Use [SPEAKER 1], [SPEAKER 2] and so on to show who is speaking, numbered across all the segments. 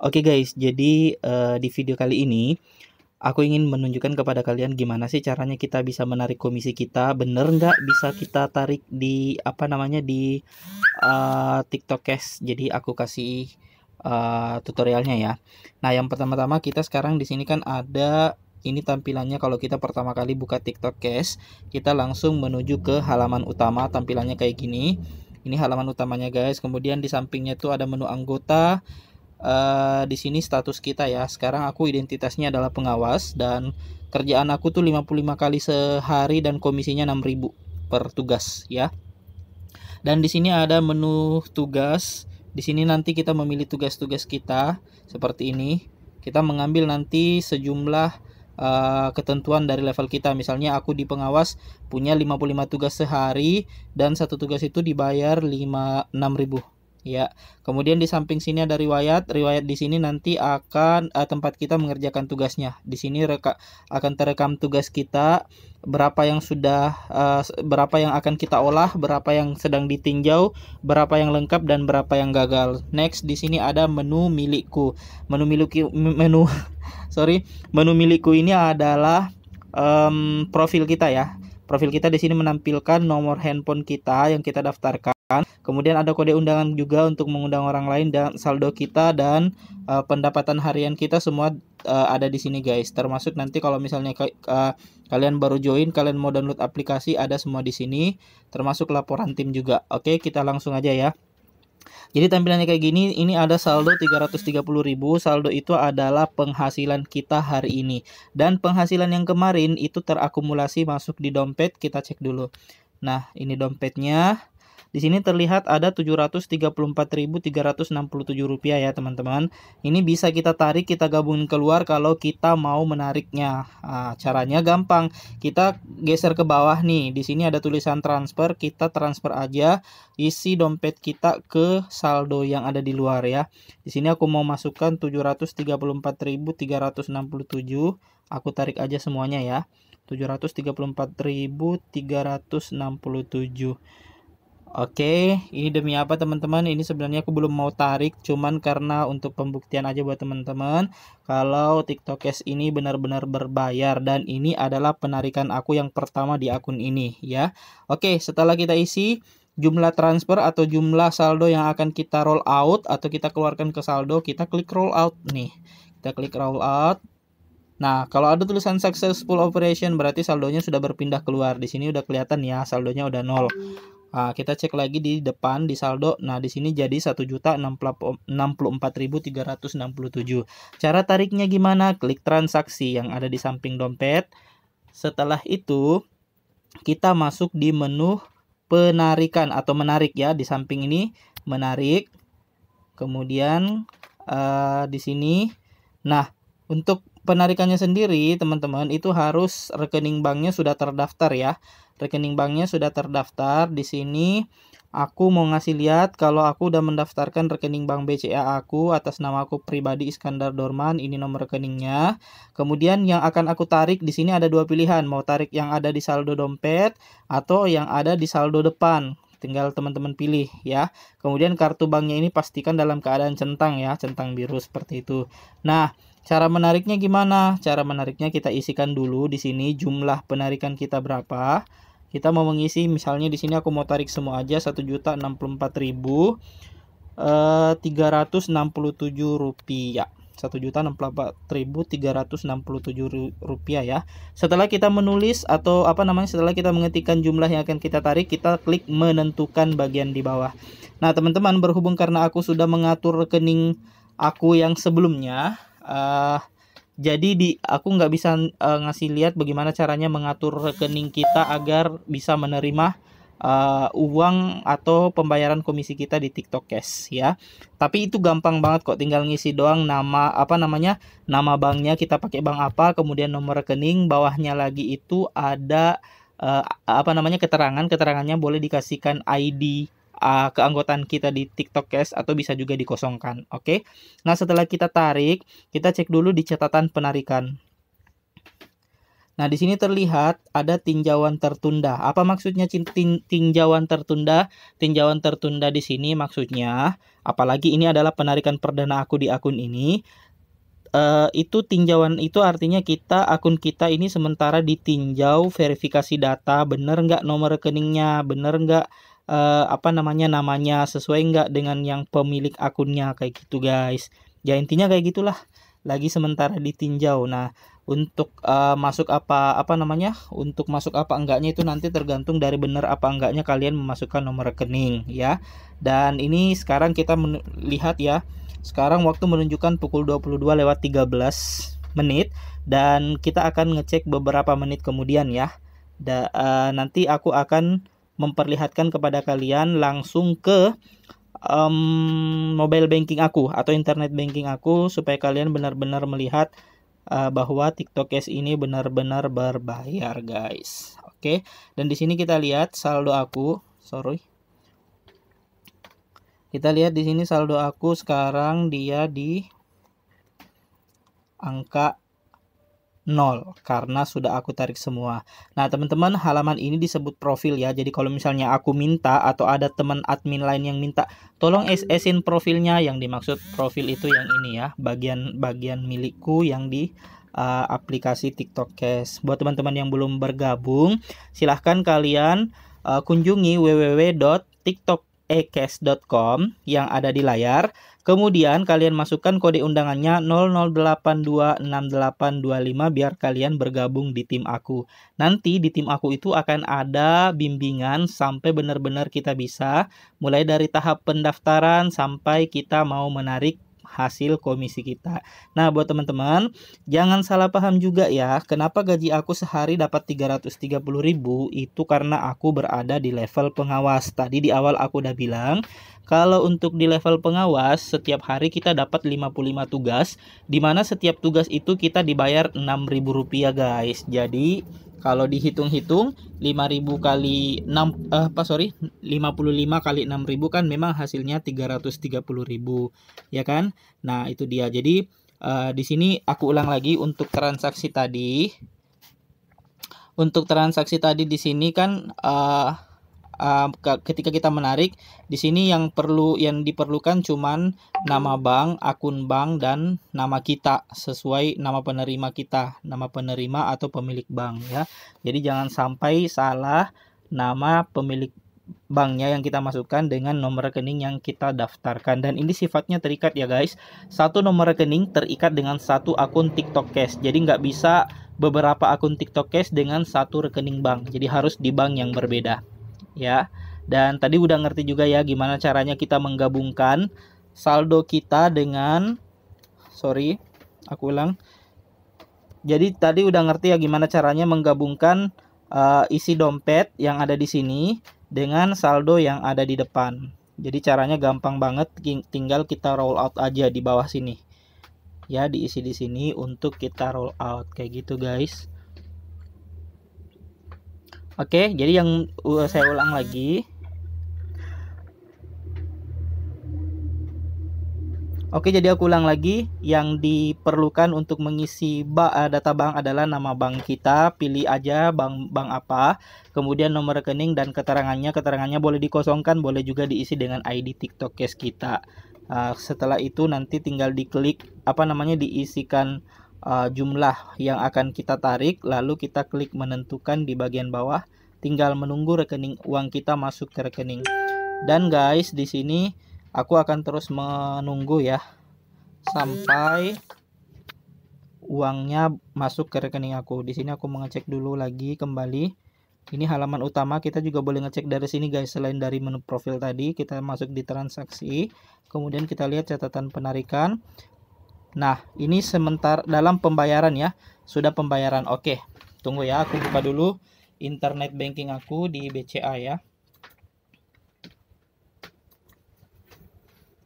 [SPEAKER 1] Oke okay guys, jadi uh, di video kali ini aku ingin menunjukkan kepada kalian gimana sih caranya kita bisa menarik komisi kita. Bener nggak bisa kita tarik di apa namanya di uh, TikTok Cash? Jadi aku kasih uh, tutorialnya ya. Nah yang pertama-tama kita sekarang di sini kan ada ini tampilannya kalau kita pertama kali buka TikTok Cash, kita langsung menuju ke halaman utama tampilannya kayak gini. Ini halaman utamanya guys. Kemudian di sampingnya tuh ada menu anggota Eh, di sini status kita ya. Sekarang aku identitasnya adalah pengawas dan kerjaan aku tuh 55 kali sehari dan komisinya 6000 per tugas ya. Dan di sini ada menu tugas. Di sini nanti kita memilih tugas-tugas kita seperti ini. Kita mengambil nanti sejumlah Uh, ketentuan dari level kita misalnya aku di pengawas punya 55 tugas sehari dan satu tugas itu dibayar 5 6000 Ya, kemudian di samping sini ada riwayat. Riwayat di sini nanti akan uh, tempat kita mengerjakan tugasnya. Di sini reka, akan terekam tugas kita, berapa yang sudah uh, berapa yang akan kita olah, berapa yang sedang ditinjau, berapa yang lengkap dan berapa yang gagal. Next di sini ada menu milikku. Menu milikku menu sorry, menu milikku ini adalah um, profil kita ya. Profil kita di sini menampilkan nomor handphone kita yang kita daftarkan. Kemudian ada kode undangan juga untuk mengundang orang lain dan saldo kita dan uh, pendapatan harian kita semua uh, ada di sini guys. Termasuk nanti kalau misalnya uh, kalian baru join, kalian mau download aplikasi ada semua di sini, termasuk laporan tim juga. Oke, kita langsung aja ya. Jadi tampilannya kayak gini, ini ada saldo 330.000. Saldo itu adalah penghasilan kita hari ini. Dan penghasilan yang kemarin itu terakumulasi masuk di dompet, kita cek dulu. Nah, ini dompetnya. Di sini terlihat ada 734.367 rupiah ya teman-teman. Ini bisa kita tarik, kita gabungin keluar kalau kita mau menariknya. Nah, caranya gampang. Kita geser ke bawah nih. Di sini ada tulisan transfer, kita transfer aja isi dompet kita ke saldo yang ada di luar ya. Di sini aku mau masukkan 734.367. Aku tarik aja semuanya ya. 734.367. Oke, ini demi apa teman-teman? Ini sebenarnya aku belum mau tarik, cuman karena untuk pembuktian aja buat teman-teman. Kalau TikTok Cash ini benar-benar berbayar dan ini adalah penarikan aku yang pertama di akun ini, ya. Oke, setelah kita isi jumlah transfer atau jumlah saldo yang akan kita roll out atau kita keluarkan ke saldo, kita klik roll out nih. Kita klik roll out. Nah, kalau ada tulisan successful operation berarti saldonya sudah berpindah keluar. Di sini udah kelihatan ya, saldonya udah nol. Nah, kita cek lagi di depan di saldo. Nah, di sini jadi 1.64.367. Cara tariknya gimana? Klik transaksi yang ada di samping dompet. Setelah itu, kita masuk di menu penarikan atau menarik ya di samping ini menarik. Kemudian uh, di sini nah, untuk penarikannya sendiri teman-teman itu harus rekening banknya sudah terdaftar ya rekening banknya sudah terdaftar di sini aku mau ngasih lihat kalau aku udah mendaftarkan rekening bank BCA aku atas nama aku pribadi Iskandar Dorman ini nomor rekeningnya kemudian yang akan aku tarik di sini ada dua pilihan mau tarik yang ada di saldo dompet atau yang ada di saldo depan tinggal teman-teman pilih ya kemudian kartu banknya ini pastikan dalam keadaan centang ya centang biru seperti itu nah Cara menariknya gimana? Cara menariknya kita isikan dulu di sini jumlah penarikan kita berapa kita mau mengisi misalnya di sini aku mau tarik semua aja enam puluh 367 eh, rupiah juta tujuh rupiah ya. Setelah kita menulis atau apa namanya setelah kita mengetikkan jumlah yang akan kita tarik, kita klik menentukan bagian di bawah. Nah, teman-teman berhubung karena aku sudah mengatur rekening aku yang sebelumnya, uh, jadi di aku nggak bisa uh, ngasih lihat bagaimana caranya mengatur rekening kita agar bisa menerima uh, uang atau pembayaran komisi kita di TikTok Cash ya. Tapi itu gampang banget kok, tinggal ngisi doang nama apa namanya? nama banknya kita pakai bank apa, kemudian nomor rekening, bawahnya lagi itu ada uh, apa namanya keterangan, keterangannya boleh dikasihkan ID uh, keanggotaan kita di TikTok Cash atau bisa juga dikosongkan. Oke. Okay? Nah, setelah kita tarik, kita cek dulu di catatan penarikan. Nah, di sini terlihat ada tinjauan tertunda. Apa maksudnya tinjauan tertunda? Tinjauan tertunda di sini maksudnya, apalagi ini adalah penarikan perdana aku di akun ini. Uh, itu tinjauan itu artinya kita akun kita ini sementara ditinjau verifikasi data bener nggak nomor rekeningnya bener nggak uh, apa namanya namanya sesuai nggak dengan yang pemilik akunnya kayak gitu guys ya intinya kayak gitulah lagi sementara ditinjau nah untuk uh, masuk apa apa namanya untuk masuk apa enggaknya itu nanti tergantung dari benar apa enggaknya kalian memasukkan nomor rekening ya dan ini sekarang kita melihat ya sekarang waktu menunjukkan pukul 22 lewat 13 menit dan kita akan ngecek beberapa menit kemudian ya da, uh, nanti aku akan memperlihatkan kepada kalian langsung ke um, mobile banking aku atau internet banking aku supaya kalian benar-benar melihat uh, bahwa TikTok Cash ini benar-benar berbayar, guys. Oke. Okay? Dan di sini kita lihat saldo aku, sorry. Kita lihat di sini saldo aku sekarang dia di angka 0 karena sudah aku tarik semua. Nah, teman-teman, halaman ini disebut profil ya. Jadi kalau misalnya aku minta atau ada teman admin lain yang minta, tolong SS-in profilnya yang dimaksud profil itu yang ini ya, bagian bagian milikku yang di uh, aplikasi TikTok Cash. Buat teman-teman yang belum bergabung, silahkan kalian uh, kunjungi www.tiktokecast.com yang ada di layar. Kemudian kalian masukkan kode undangannya 00826825 biar kalian bergabung di tim aku. Nanti di tim aku itu akan ada bimbingan sampai benar-benar kita bisa mulai dari tahap pendaftaran sampai kita mau menarik hasil komisi kita. Nah, buat teman-teman, jangan salah paham juga ya, kenapa gaji aku sehari dapat 330.000 itu karena aku berada di level pengawas. Tadi di awal aku udah bilang, kalau untuk di level pengawas, setiap hari kita dapat 55 tugas, di mana setiap tugas itu kita dibayar Rp6.000 guys. Jadi, kalau dihitung-hitung 5000 kali 6 eh apa sorry 55 kali 6000 kan memang hasilnya 330.000 ya kan Nah, itu dia. Jadi uh, di sini aku ulang lagi untuk transaksi tadi. Untuk transaksi tadi di sini kan uh, uh, ketika kita menarik di sini yang perlu yang diperlukan cuman nama bank, akun bank dan nama kita sesuai nama penerima kita, nama penerima atau pemilik bank ya. Jadi jangan sampai salah nama pemilik banknya yang kita masukkan dengan nomor rekening yang kita daftarkan dan ini sifatnya terikat ya guys satu nomor rekening terikat dengan satu akun TikTok Cash jadi nggak bisa beberapa akun TikTok Cash dengan satu rekening bank jadi harus di bank yang berbeda ya dan tadi udah ngerti juga ya gimana caranya kita menggabungkan saldo kita dengan sorry aku ulang jadi tadi udah ngerti ya gimana caranya menggabungkan uh, isi dompet yang ada di sini dengan saldo yang ada di depan. Jadi caranya gampang banget, tinggal kita roll out aja di bawah sini. Ya, diisi di sini untuk kita roll out kayak gitu, guys. Oke, jadi yang uh, saya ulang lagi, Oke, jadi aku ulang lagi. Yang diperlukan untuk mengisi eh, data bank adalah nama bank kita. Pilih aja bank bank apa, kemudian nomor rekening dan keterangannya. Keterangannya boleh dikosongkan, boleh juga diisi dengan ID TikTok Cash kita. Uh, setelah itu nanti tinggal diklik apa namanya diisikan uh, jumlah yang akan kita tarik, lalu kita klik menentukan di bagian bawah. Tinggal menunggu rekening uang kita masuk ke rekening. Dan guys, di sini aku akan terus menunggu ya sampai uangnya masuk ke rekening aku. Di sini aku mengecek dulu lagi kembali. Ini halaman utama, kita juga boleh ngecek dari sini guys. Selain dari menu profil tadi, kita masuk di transaksi. Kemudian kita lihat catatan penarikan. Nah, ini sementara dalam pembayaran ya. Sudah pembayaran. Oke. Tunggu ya, aku buka dulu internet banking aku di BCA ya.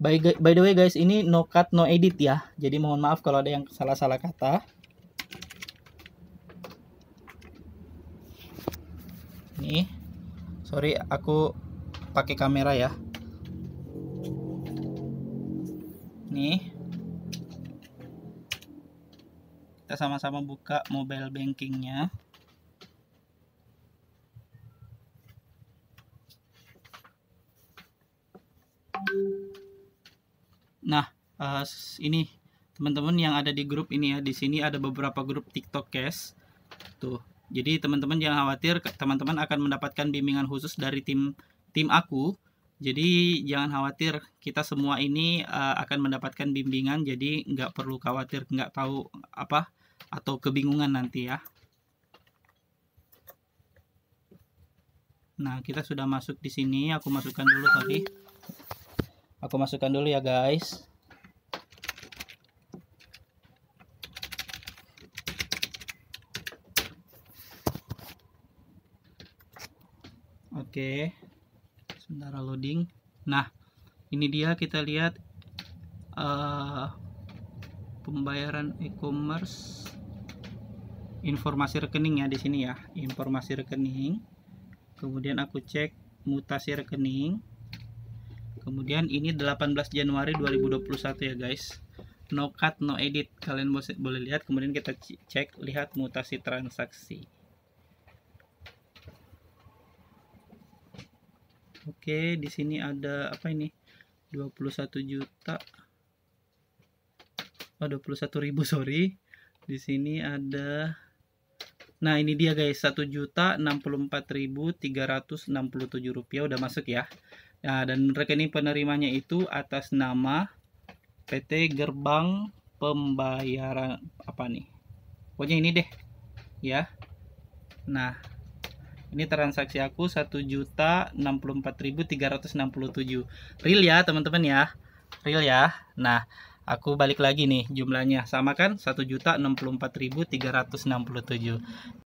[SPEAKER 1] By, by the way guys, ini no cut no edit ya. Jadi mohon maaf kalau ada yang salah-salah kata. Nih. Sorry aku pakai kamera ya. Nih. Kita sama-sama buka mobile bankingnya. uh, ini teman-teman yang ada di grup ini ya di sini ada beberapa grup TikTok cash tuh jadi teman-teman jangan khawatir teman-teman akan mendapatkan bimbingan khusus dari tim tim aku jadi jangan khawatir kita semua ini uh, akan mendapatkan bimbingan jadi nggak perlu khawatir nggak tahu apa atau kebingungan nanti ya Nah, kita sudah masuk di sini. Aku masukkan dulu tadi. Aku masukkan dulu ya, guys. Oke. Sementara loading. Nah, ini dia kita lihat uh, pembayaran e-commerce informasi rekening ya di sini ya, informasi rekening. Kemudian aku cek mutasi rekening. Kemudian ini 18 Januari 2021 ya, guys. No cut, no edit. Kalian boleh lihat kemudian kita cek lihat mutasi transaksi. Oke, di sini ada apa ini? 21 juta. Oh, 21 ribu, sorry. Di sini ada Nah, ini dia guys, 1 juta 64.367 rupiah udah masuk ya. Nah, dan rekening penerimanya itu atas nama PT Gerbang Pembayaran apa nih? Pokoknya ini deh. Ya. Nah, ini transaksi aku satu juta tujuh real ya teman-teman ya real ya nah aku balik lagi nih jumlahnya sama kan satu juta tujuh.